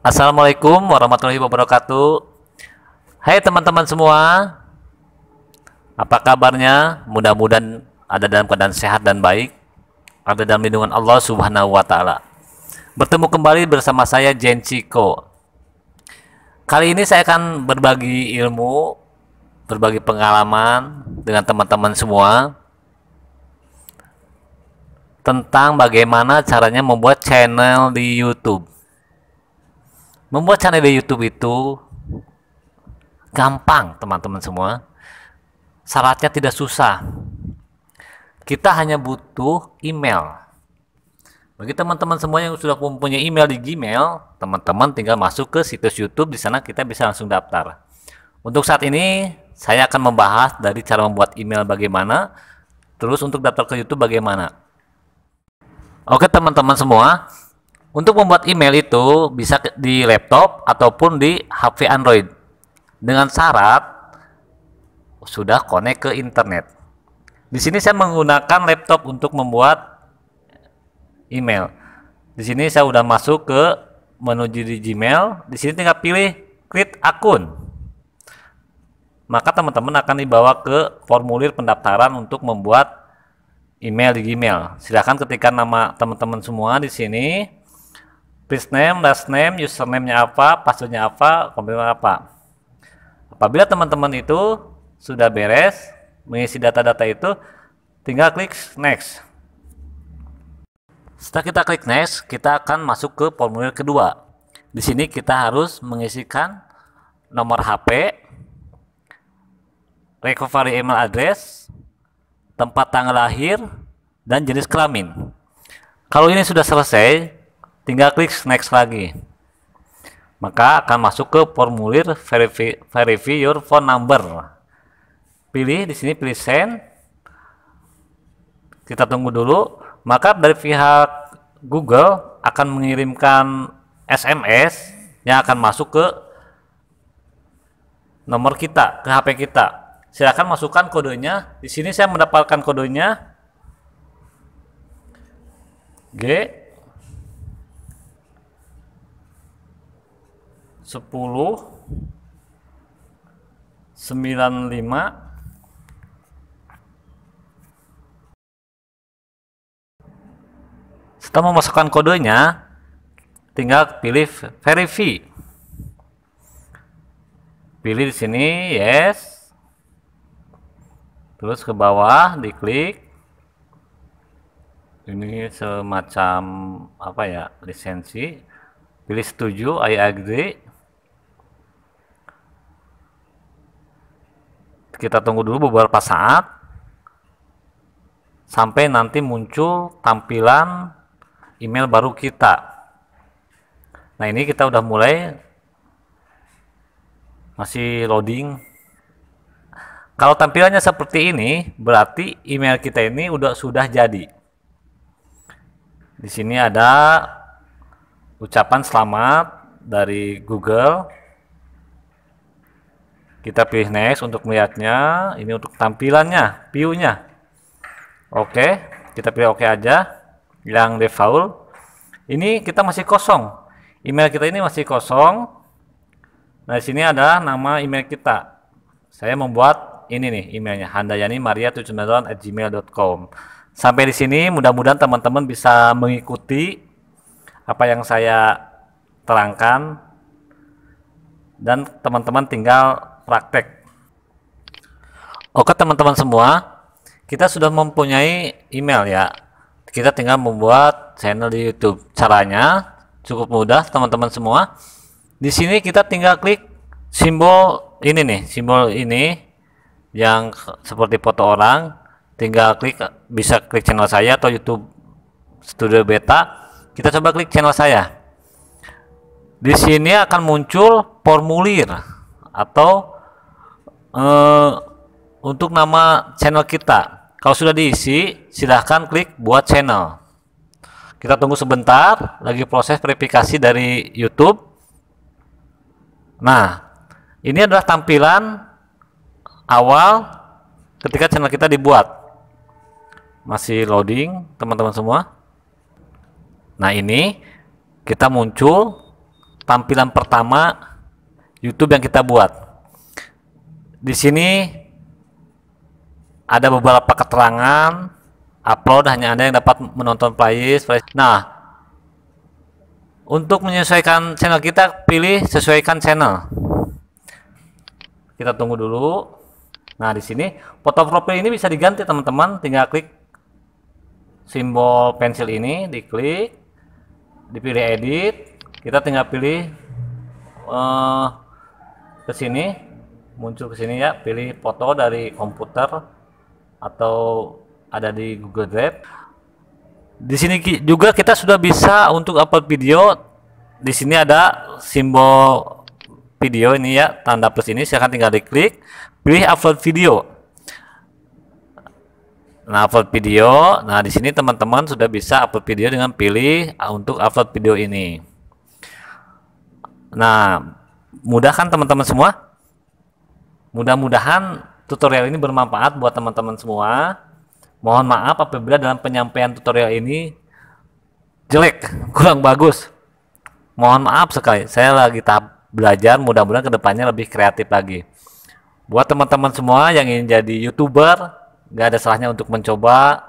Assalamualaikum warahmatullahi wabarakatuh. Hai teman-teman semua. Apa kabarnya? Mudah-mudahan ada dalam keadaan sehat dan baik. Ada dalam lindungan Allah Subhanahu wa taala. Bertemu kembali bersama saya Jen Chico. Kali ini saya akan berbagi ilmu, berbagi pengalaman dengan teman-teman semua tentang bagaimana caranya membuat channel di YouTube membuat channel di YouTube itu gampang, teman-teman semua. Syaratnya tidak susah. Kita hanya butuh email. Bagi teman-teman semua yang sudah mempunyai email di Gmail, teman-teman tinggal masuk ke situs YouTube di sana kita bisa langsung daftar. Untuk saat ini saya akan membahas dari cara membuat email bagaimana, terus untuk daftar ke YouTube bagaimana. Oke teman-teman semua, untuk membuat email itu bisa di laptop ataupun di HP Android dengan syarat sudah connect ke internet. Di sini saya menggunakan laptop untuk membuat email. Di sini saya sudah masuk ke menu di Gmail. Di sini tinggal pilih create akun. Maka teman-teman akan dibawa ke formulir pendaftaran untuk membuat email di Gmail. Silahkan ketikkan nama teman-teman semua di sini First name, last name, username-nya apa, password-nya apa, komputer apa. Apabila teman-teman itu sudah beres mengisi data-data itu, tinggal klik next. Setelah kita klik next, kita akan masuk ke formulir kedua. Di sini kita harus mengisikan nomor HP, recovery email address, tempat tanggal lahir, dan jenis kelamin. Kalau ini sudah selesai, tinggal klik next lagi maka akan masuk ke formulir verify, verify your phone number pilih di sini pilih send kita tunggu dulu maka dari pihak Google akan mengirimkan SMS yang akan masuk ke nomor kita ke HP kita silahkan masukkan kodenya di sini saya mendapatkan kodenya G 10 95 Setelah memasukkan kodenya, tinggal pilih verify. Pilih di sini yes. Terus ke bawah diklik. Ini semacam apa ya? lisensi. Pilih setuju, I agree. Kita tunggu dulu beberapa saat sampai nanti muncul tampilan email baru kita. Nah, ini kita udah mulai masih loading. Kalau tampilannya seperti ini, berarti email kita ini udah sudah jadi. Di sini ada ucapan selamat dari Google kita pilih next untuk melihatnya. Ini untuk tampilannya, view-nya. Oke, okay, kita pilih oke okay aja. Yang default. Ini kita masih kosong. Email kita ini masih kosong. Nah, di sini ada nama email kita. Saya membuat ini nih emailnya handayani maria gmail.com Sampai di sini mudah-mudahan teman-teman bisa mengikuti apa yang saya terangkan dan teman-teman tinggal praktek. Oke teman-teman semua, kita sudah mempunyai email ya. Kita tinggal membuat channel di YouTube. Caranya cukup mudah teman-teman semua. Di sini kita tinggal klik simbol ini nih, simbol ini yang seperti foto orang. Tinggal klik bisa klik channel saya atau YouTube Studio Beta. Kita coba klik channel saya. Di sini akan muncul formulir atau uh, untuk nama channel kita. Kalau sudah diisi, silahkan klik buat channel. Kita tunggu sebentar, lagi proses verifikasi dari YouTube. Nah, ini adalah tampilan awal ketika channel kita dibuat. Masih loading, teman-teman semua. Nah, ini kita muncul tampilan pertama YouTube yang kita buat. Di sini ada beberapa keterangan upload hanya Anda yang dapat menonton playlist. playlist. Nah, untuk menyesuaikan channel kita pilih sesuaikan channel kita tunggu dulu nah di sini foto profil ini bisa diganti teman-teman tinggal klik simbol pensil ini diklik dipilih edit kita tinggal pilih uh, ke sini muncul ke sini ya, pilih foto dari komputer atau ada di Google Drive. Di sini juga kita sudah bisa untuk upload video. Di sini ada simbol video ini ya, tanda plus ini saya akan tinggal diklik, pilih upload video. Nah, upload video. Nah, di sini teman-teman sudah bisa upload video dengan pilih untuk upload video ini. Nah, mudah kan teman-teman semua? Mudah-mudahan tutorial ini bermanfaat buat teman-teman semua. Mohon maaf apabila dalam penyampaian tutorial ini jelek, kurang bagus. Mohon maaf sekali, saya lagi tahap belajar, mudah-mudahan kedepannya lebih kreatif lagi. Buat teman-teman semua yang ingin jadi YouTuber, gak ada salahnya untuk mencoba.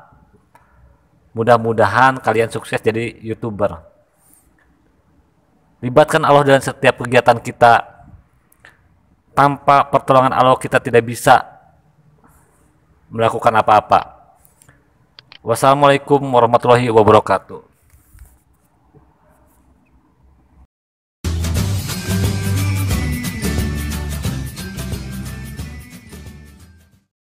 Mudah-mudahan kalian sukses jadi YouTuber. Libatkan Allah dalam setiap kegiatan kita tanpa pertolongan Allah kita tidak bisa melakukan apa-apa. Wassalamualaikum warahmatullahi wabarakatuh.